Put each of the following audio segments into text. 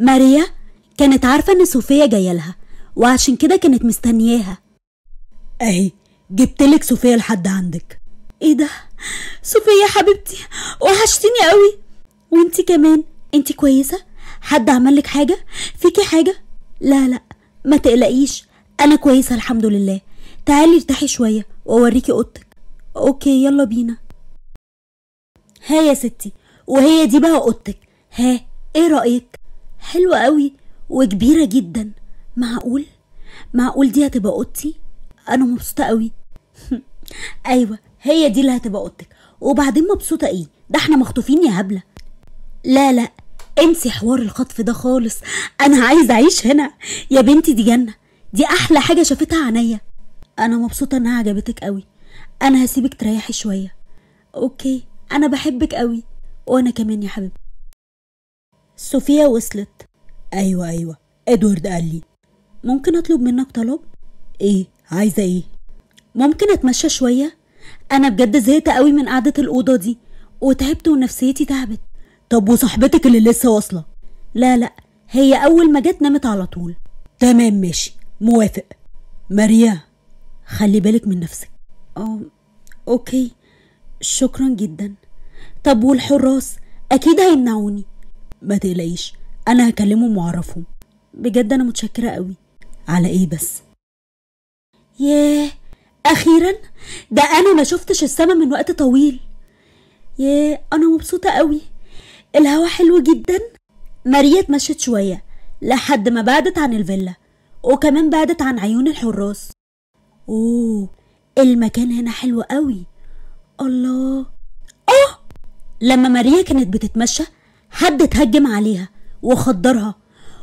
ماريا كانت عارفة إن صوفيا جاية لها وعشان كده كانت مستنياها أهي جبتلك صوفيا لحد عندك إيه ده صوفيا حبيبتي وحشتيني قوي وانتي كمان انتي كويسة حد عملك حاجة فيكي حاجة لا لا ما تقلقيش أنا كويسة الحمد لله تعالي ارتاحي شوية وأوريكي أوضتك أوكي يلا بينا ها يا ستي وهي دي بقى أوضتك ها ايه رأيك حلوة قوي وكبيرة جدا معقول معقول دي هتبقى اوضتي انا مبسوطة قوي ايوه هي دي اللي هتبقى اوضتك وبعدين مبسوطة ايه ده احنا مخطوفين يا هبلة لا لا انسي حوار الخطف ده خالص انا عايز اعيش هنا يا بنتي دي جنة دي احلى حاجة شافتها عينيا انا مبسوطة انها عجبتك قوي انا هسيبك تريحي شوية اوكي انا بحبك قوي وانا كمان يا حبيبي صوفيا وصلت أيوة أيوة إدوارد قال لي ممكن أطلب منك طلب؟ إيه عايزة إيه؟ ممكن أتمشى شوية؟ أنا بجد زهقت قوي من قعدة الأوضة دي وتعبت ونفسيتي تعبت طب وصاحبتك اللي لسه واصلة؟ لا لا هي أول ما جت نامت على طول تمام ماشي موافق ماريا خلي بالك من نفسك أو... آه، اوكي شكرا جدا طب والحراس اكيد هيمنعوني ما تقلقيش انا هكلمهم واعرفهم بجد انا متشكره قوي على ايه بس ياه اخيرا ده انا ما شفتش السما من وقت طويل ياه انا مبسوطه قوي الهوا حلو جدا ماريا اتمشت شويه لحد ما بعدت عن الفيلا وكمان بعدت عن عيون الحراس اوه المكان هنا حلو قوي الله اه لما ماريا كانت بتتمشى حد اتهجم عليها وخدرها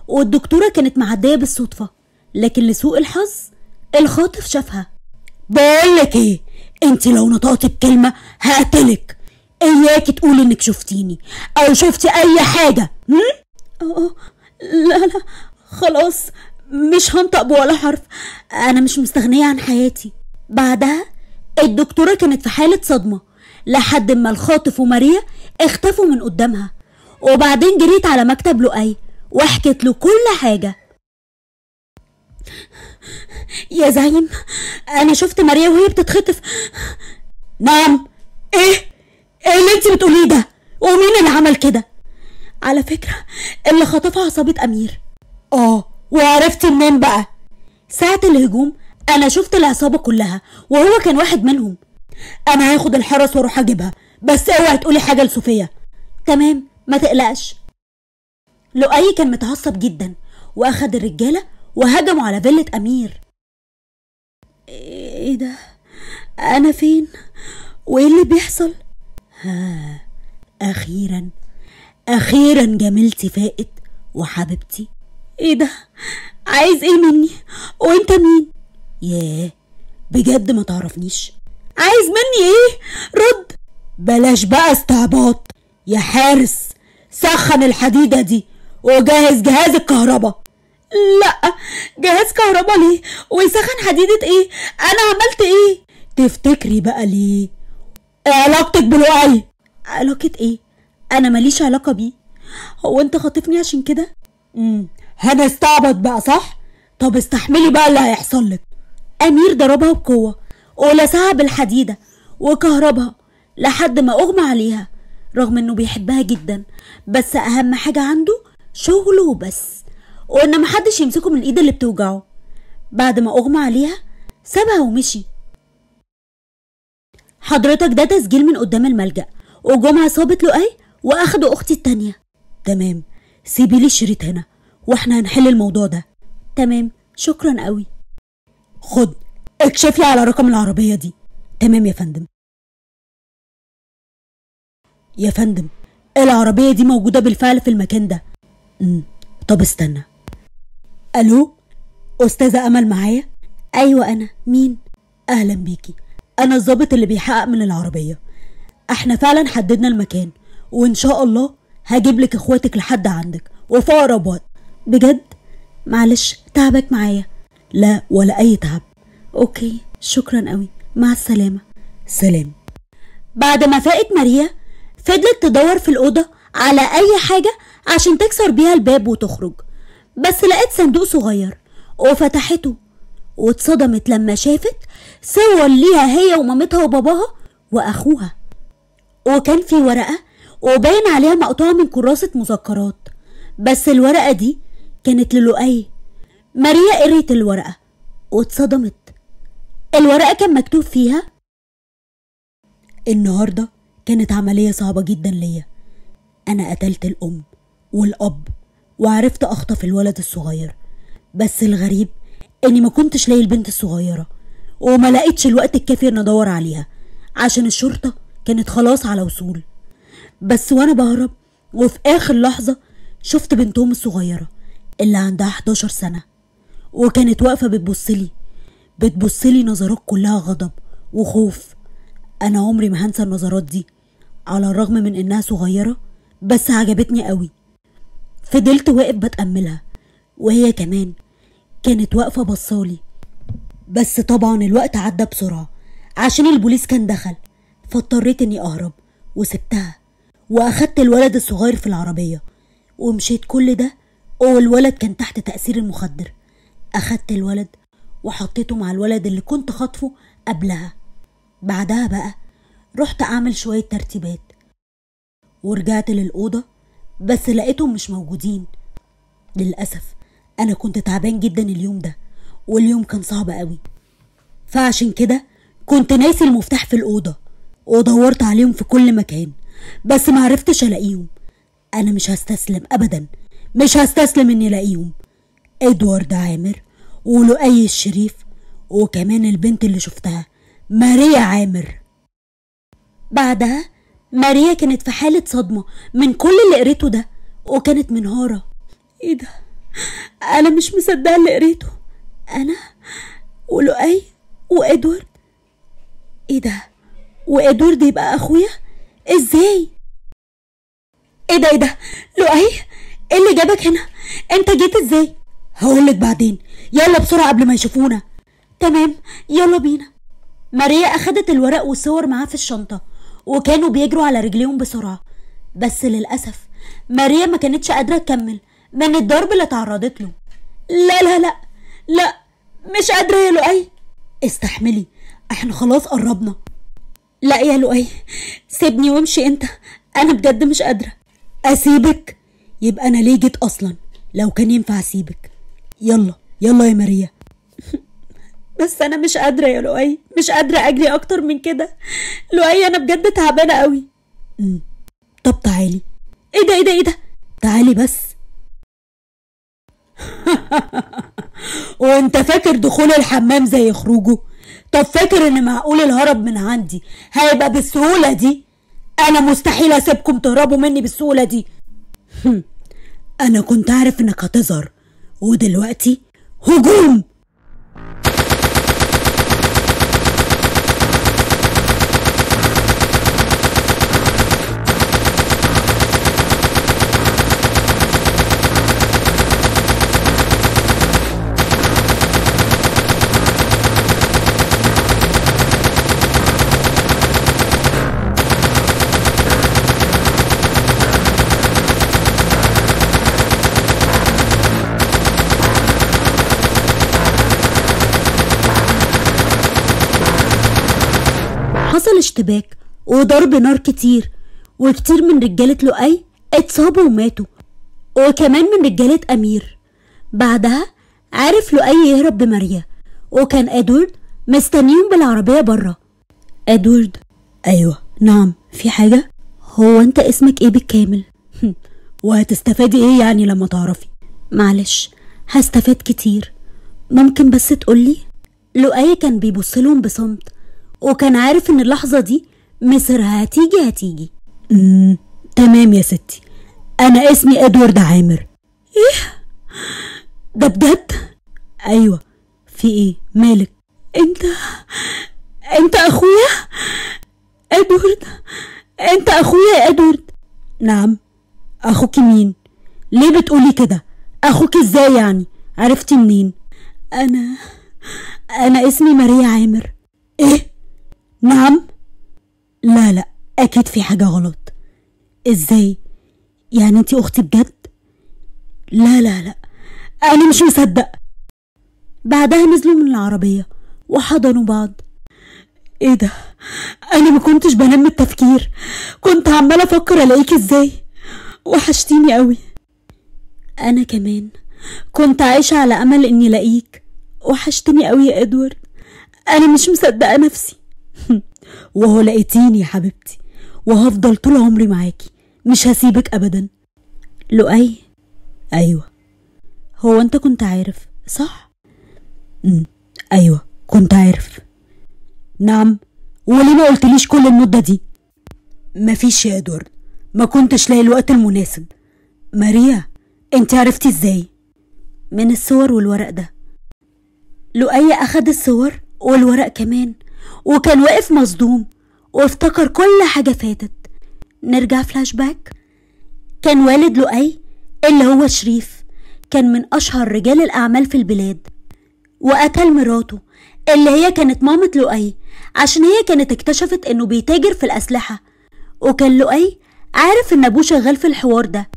والدكتورة كانت معدية بالصدفة لكن لسوء الحظ الخاطف شافها بقولك ايه انت لو نطقت بكلمة هقتلك اياكي تقولي انك شفتيني او شفتي اي حاجة هم؟ اه،, اه لا لا خلاص مش هنطق بولا حرف انا مش مستغنية عن حياتي بعدها الدكتورة كانت في حالة صدمة لحد ما الخاطف وماريا اختفوا من قدامها وبعدين جريت على مكتب لؤي وحكيت له كل حاجة يا زعيم أنا شفت ماريا وهي بتتخطف نعم إيه؟ إيه اللي أنت بتقوليه ده؟ ومين اللي عمل كده؟ على فكرة اللي خطفها عصابة أمير آه وعرفت منين بقى؟ ساعة الهجوم أنا شفت العصابة كلها وهو كان واحد منهم أنا هاخد الحرس وأروح أجيبها بس اوعي تقولي حاجة لصوفيا تمام ما تقلقش لؤي كان متعصب جدا واخد الرجاله وهجموا على فيلة امير ايه ده انا فين وايه اللي بيحصل ها اخيرا اخيرا جميلتي فاقت وحبيبتي ايه ده عايز ايه مني وانت مين ياه بجد ما تعرفنيش عايز مني ايه رد بلاش بقى استعباط يا حارس سخن الحديدة دي وجهز جهاز الكهرباء لا جهاز كهرباء ليه ويسخن حديدة ايه انا عملت ايه تفتكري بقى ليه علاقتك بالوعي علاقة ايه انا ماليش علاقة بيه هو انت خاطفني عشان كده امم هنستعبط بقى صح طب استحملي بقى اللي هيحصل لك امير ضربها بقوة ولسعها بالحديدة وكهربها لحد ما اغمى عليها رغم انه بيحبها جدا بس اهم حاجة عنده شغله وبس وان محدش يمسكه من الايد اللي بتوجعه بعد ما اغمى عليها سابها ومشي حضرتك ده تسجيل من قدام الملجأ وجمعة صابت لؤي واخدوا اختي التانية تمام سيبي لي الشريط هنا واحنا هنحل الموضوع ده تمام شكرا قوي خد اكشفي على رقم العربية دي تمام يا فندم يا فندم العربية دي موجودة بالفعل في المكان ده مم. طب استنى ألو أستاذة أمل معايا أيوة أنا مين أهلا بيكي أنا الظابط اللي بيحقق من العربية احنا فعلا حددنا المكان وإن شاء الله هجيب لك إخواتك لحد عندك وفي أقرب وقت بجد معلش تعبك معايا لا ولا أي تعب أوكي شكرا قوي مع السلامة سلام بعد ما فاقت ماريا فضلت تدور في الأوضة على أي حاجة عشان تكسر بيها الباب وتخرج بس لقيت صندوق صغير وفتحته واتصدمت لما شافت صور ليها هي ومامتها وباباها وأخوها وكان في ورقة وباين عليها مقطوعة من كراسة مذكرات بس الورقة دي كانت للؤي ماريا قريت الورقة واتصدمت الورقة كان مكتوب فيها النهارده كانت عملية صعبة جدا ليا أنا قتلت الأم والأب وعرفت أخطف الولد الصغير بس الغريب إني ما كنتش لاقي البنت الصغيرة وما لقيتش الوقت الكافي إن أدور عليها عشان الشرطة كانت خلاص على وصول بس وأنا بهرب وفي آخر لحظة شفت بنتهم الصغيرة اللي عندها 11 سنة وكانت واقفة بتبصلي بتبصلي نظرات كلها غضب وخوف أنا عمري ما هنسى النظرات دي على الرغم من إنها صغيرة بس عجبتني قوي فضلت واقف بتأملها وهي كمان كانت واقفة بصالي بس طبعا الوقت عدى بسرعة عشان البوليس كان دخل فاضطريت إني أهرب وسبتها وأخدت الولد الصغير في العربية ومشيت كل ده والولد كان تحت تأثير المخدر أخدت الولد وحطيته مع الولد اللي كنت خاطفه قبلها بعدها بقى رحت أعمل شوية ترتيبات ورجعت للأوضة بس لقيتهم مش موجودين للأسف أنا كنت تعبان جدا اليوم ده واليوم كان صعب قوي فعشان كده كنت ناسي المفتاح في الأوضة ودورت عليهم في كل مكان بس معرفتش ألاقيهم أنا مش هستسلم أبدا مش هستسلم إني ألاقيهم إدوارد عامر ولؤي الشريف وكمان البنت اللي شفتها ماريا عامر بعدها ماريا كانت في حالة صدمة من كل اللي قريته ده وكانت منهارة ايه ده انا مش مصدقة اللي قريته انا ولؤي وادوارد ايه ده وادوارد يبقى اخويا ازاي ايه ده ايه ده لؤي ايه اللي جابك هنا انت جيت ازاي هقولك بعدين يلا بسرعة قبل ما يشوفونا تمام يلا بينا ماريا أخدت الورق والصور معاه في الشنطة وكانوا بيجروا على رجليهم بسرعة بس للأسف ماريا ما كانتش قادرة تكمل من الضرب اللي تعرضت له لا لا لا لا مش قادرة يا لؤي استحملي احنا خلاص قربنا لا يا لؤي سيبني وامشي انت انا بجد مش قادرة اسيبك يبقى انا ليه جيت اصلا لو كان ينفع اسيبك يلا يلا يا ماريا بس انا مش قادره يا لؤي مش قادره اجري اكتر من كده لؤي انا بجد تعبانه قوي طب تعالي ايه ده ايه ده ايه ده تعالي بس وانت فاكر دخول الحمام زي خروجه طب فاكر ان معقول الهرب من عندي هيبقى بالسهوله دي انا مستحيل اسيبكم تهربوا مني بالسهوله دي انا كنت عارف انك هتظهر ودلوقتي هجوم اشتباك وضرب نار كتير وكتير من رجالة لؤي اتصابوا وماتوا وكمان من رجالة أمير بعدها عرف لؤي يهرب بماريا وكان أدورد مستنيهم بالعربية برا أدورد أيوة نعم في حاجة هو أنت اسمك إيه بالكامل وهتستفادي إيه يعني لما تعرفي معلش هستفاد كتير ممكن بس تقولي لؤي كان بيبصلهم بصمت وكان عارف إن اللحظة دي مصر هتيجي هتيجي مم. تمام يا ستي أنا اسمي إدوارد عامر إيه؟ ده بجد؟ أيوة في إيه؟ مالك؟ أنت أنت أخويا؟ إدوارد أنت أخويا يا إدوارد نعم أخوك مين؟ ليه بتقولي كده؟ أخوك إزاي يعني؟ عرفتي منين؟ أنا أنا اسمي ماريا عامر إيه؟ نعم لا لا اكيد في حاجه غلط ازاي يعني انتي اختي بجد لا لا لا انا مش مصدق بعدها نزلوا من العربيه وحضنوا بعض ايه ده انا ما كنتش بنام التفكير كنت عماله افكر الاقيك ازاي وحشتيني قوي انا كمان كنت عايشه على امل اني الاقيك وحشتني قوي يا ادوارد انا مش مصدقه نفسي وهو لقيتيني يا حبيبتي وهفضل طول عمري معاكي مش هسيبك أبدا لؤي أيوة هو أنت كنت عارف صح؟ مم. أيوة كنت عارف نعم وليه ما قلتليش كل المدة دي؟ مفيش يا دور ما كنتش لاقي الوقت المناسب ماريا انت عرفتي ازاي؟ من الصور والورق ده لؤي أخد الصور والورق كمان وكان واقف مصدوم وافتكر كل حاجة فاتت نرجع فلاش باك كان والد لؤي اللي هو شريف كان من أشهر رجال الأعمال في البلاد وقتل مراته اللي هي كانت مامة لؤي عشان هي كانت اكتشفت انه بيتاجر في الأسلحة وكان لؤي عارف ان ابوه شغال في الحوار ده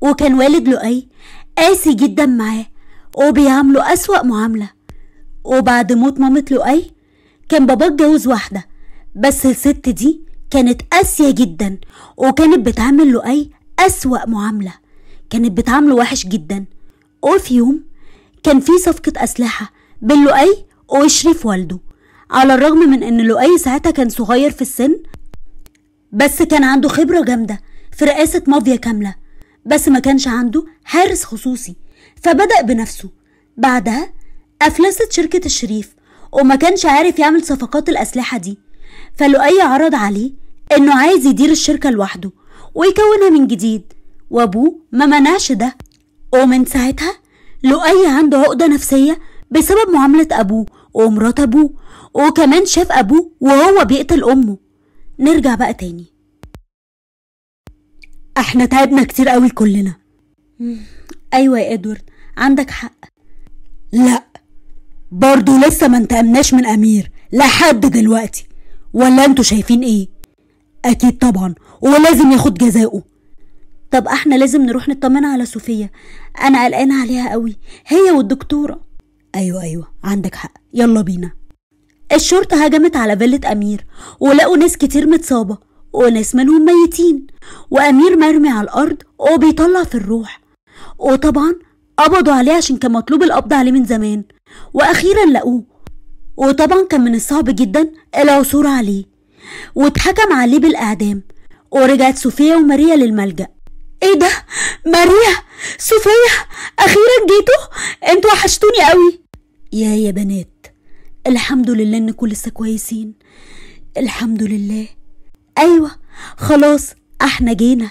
وكان والد لؤي قاسي جدا معاه وبيعامله أسوأ معاملة وبعد موت مامة لؤي كان بابا اتجوز واحدة بس الست دي كانت قاسية جدا وكانت بتعمل له أي أسوأ معاملة كانت بتعامله وحش جدا وفي يوم كان في صفقة أسلحة بين لؤي وشريف والده على الرغم من إن لؤي ساعتها كان صغير في السن بس كان عنده خبرة جامدة في رئاسة مافيا كاملة بس ما كانش عنده حارس خصوصي فبدأ بنفسه بعدها أفلست شركة الشريف وما كانش عارف يعمل صفقات الأسلحة دي فلؤي عرض عليه إنه عايز يدير الشركة لوحده ويكونها من جديد وأبوه ما منعش ده ومن ساعتها لؤي عنده عقدة نفسية بسبب معاملة أبوه ومرات أبوه وكمان شاف أبوه وهو بيقتل أمه نرجع بقى تاني احنا تعبنا كتير قوي كلنا أمم، ايوه يا ادوارد عندك حق لا برضه لسه ما انتقمناش من امير لحد دلوقتي ولا انتوا شايفين ايه اكيد طبعا ولازم ياخد جزاؤه طب احنا لازم نروح نطمن على صوفيا انا قلقانه عليها قوي هي والدكتوره ايوه ايوه عندك حق يلا بينا الشرطه هجمت على فيلة امير ولقوا ناس كتير متصابه وناس منهم ميتين وامير مرمي على الارض وبيطلع في الروح وطبعا قبضوا عليه عشان كان مطلوب القبض عليه من زمان وأخيرا لقوه وطبعا كان من الصعب جدا العثور عليه واتحكم عليه بالإعدام ورجعت صوفيا وماريا للملجأ ايه ده ماريا صوفيا اخيرا جيتوا انتوا وحشتوني قوي يا يا بنات الحمد لله ان كل لسه كويسين الحمد لله ايوه خلاص احنا جينا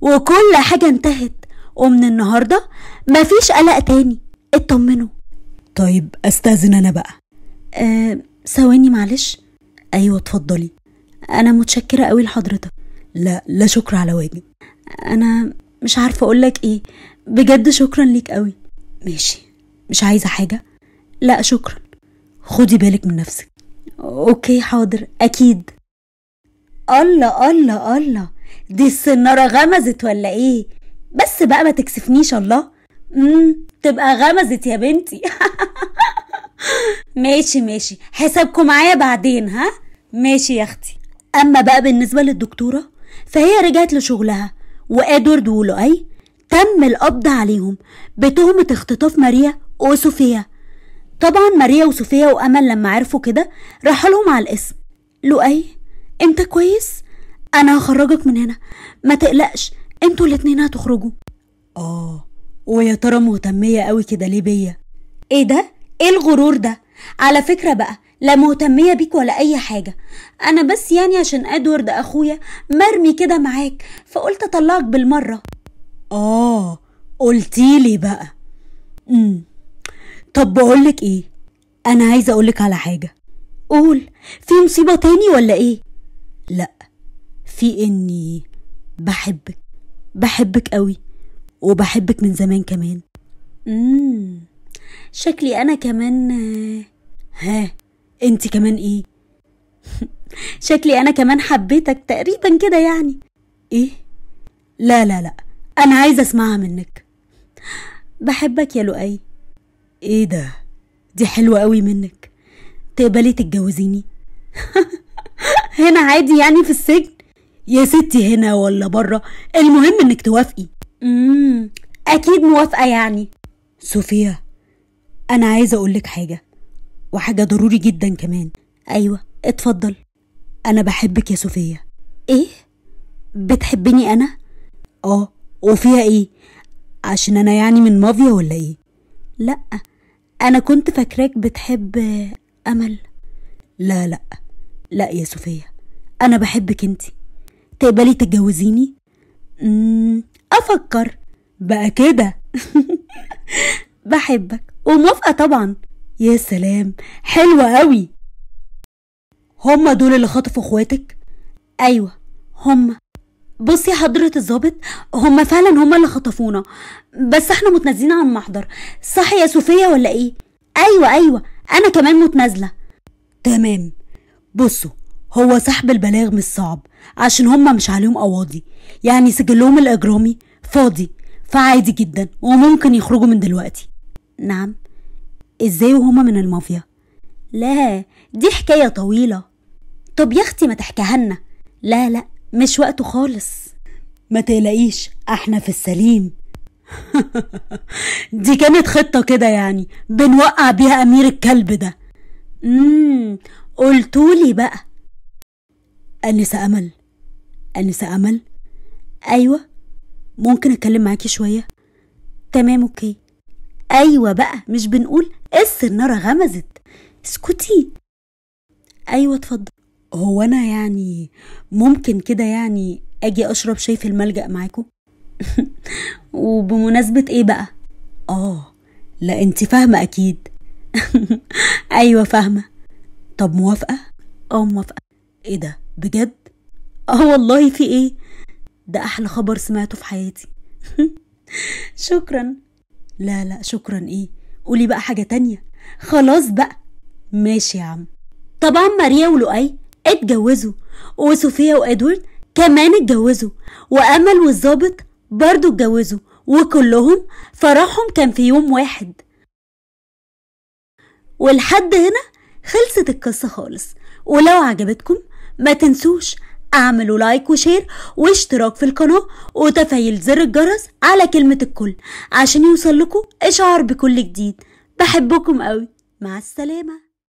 وكل حاجه انتهت ومن النهارده مفيش قلق تاني اطمنوا طيب استأذن أنا بقى أه ثواني معلش أيوة اتفضلي أنا متشكرة قوي لحضرتك لا لا شكر على واجب أنا مش عارفة أقولك إيه بجد شكرا ليك قوي ماشي مش عايزة حاجة لا شكرا خدي بالك من نفسك اوكي حاضر اكيد الله الله الله دي السنارة غمزت ولا ايه بس بقى ما تكسفنيش الله امم تبقى غمزت يا بنتي ماشي ماشي حسابكم معايا بعدين ها ماشي يا اختي اما بقى بالنسبه للدكتوره فهي رجعت لشغلها وادوارد ولؤي تم القبض عليهم بتهمه اختطاف ماريا وصوفيا طبعا ماريا وصوفيا وامل لما عرفوا كده راحوا لهم على الاسم لؤي انت كويس انا هخرجك من هنا ما تقلقش انتوا الاتنين هتخرجوا اه ويا ترى مهتمية قوي كده ليه بيا ايه ده ايه الغرور ده على فكرة بقى لا مهتمية بيك ولا أي حاجة أنا بس يعني عشان أدوارد أخويا مرمي كده معاك فقلت أطلعك بالمرة آه قلتيلي بقى مم. طب بقولك إيه أنا عايزة أقولك على حاجة قول في مصيبة تاني ولا إيه لأ في إني بحبك بحبك قوي وبحبك من زمان كمان مم. شكلي انا كمان ها انت كمان ايه شكلي انا كمان حبيتك تقريبا كده يعني ايه لا لا لا انا عايزه اسمعها منك بحبك يا لؤي ايه ده دي حلوه قوي منك تقبلي تتجوزيني هنا عادي يعني في السجن يا ستي هنا ولا بره المهم انك توافقي مم. اكيد موافقه يعني صوفيا انا عايزه اقولك حاجه وحاجه ضروري جدا كمان ايوه اتفضل انا بحبك يا صوفيا ايه بتحبني انا اه وفيها ايه عشان انا يعني من مافيا ولا ايه لا انا كنت فاكراك بتحب امل لا لا لا يا صوفيا انا بحبك انتي تقبلي تتجوزيني امم أفكر بقى كده بحبك وموافقة طبعا يا سلام حلوة قوي هما دول اللي خطفوا اخواتك ايوه هما بصي حضرة الظابط هما فعلا هما اللي خطفونا بس احنا متنازلين عن محضر صح يا صوفيا ولا ايه ايوه ايوه انا كمان متنازله تمام بصوا هو سحب البلاغ مش صعب عشان هما مش عليهم قواضي يعني سجلهم الإجرامي فاضي فعادي جدا وممكن يخرجوا من دلوقتي نعم ازاي وهما من المافيا لا دي حكاية طويلة طب يا اختي ما تحكيها لنا لا لا مش وقته خالص ما تقلقيش احنا في السليم دي كانت خطة كده يعني بنوقع بيها أمير الكلب ده امم قلتولي بقى أنسة أمل أنسة أمل أيوة ممكن أتكلم معاكي شوية تمام أوكي أيوة بقى مش بنقول السنارة غمزت اسكتي أيوة اتفضل هو أنا يعني ممكن كده يعني أجي أشرب شاي في الملجأ معاكو وبمناسبة إيه بقى آه لا أنت فاهمة أكيد أيوة فاهمة طب موافقة؟ اه موافقة ايه ده بجد اه والله في ايه ده احلى خبر سمعته في حياتي شكرا لا لا شكرا ايه قولي بقى حاجه تانية خلاص بقى ماشي يا عم طبعا ماريا ولؤي اتجوزوا وصوفيا وادوارد كمان اتجوزوا وامل والظابط برضو اتجوزوا وكلهم فرحهم كان في يوم واحد ولحد هنا خلصت القصة خالص ولو عجبتكم ما تنسوش اعملوا لايك وشير واشتراك في القناة وتفعيل زر الجرس على كلمة الكل عشان يوصل لكم اشعار بكل جديد بحبكم قوي مع السلامة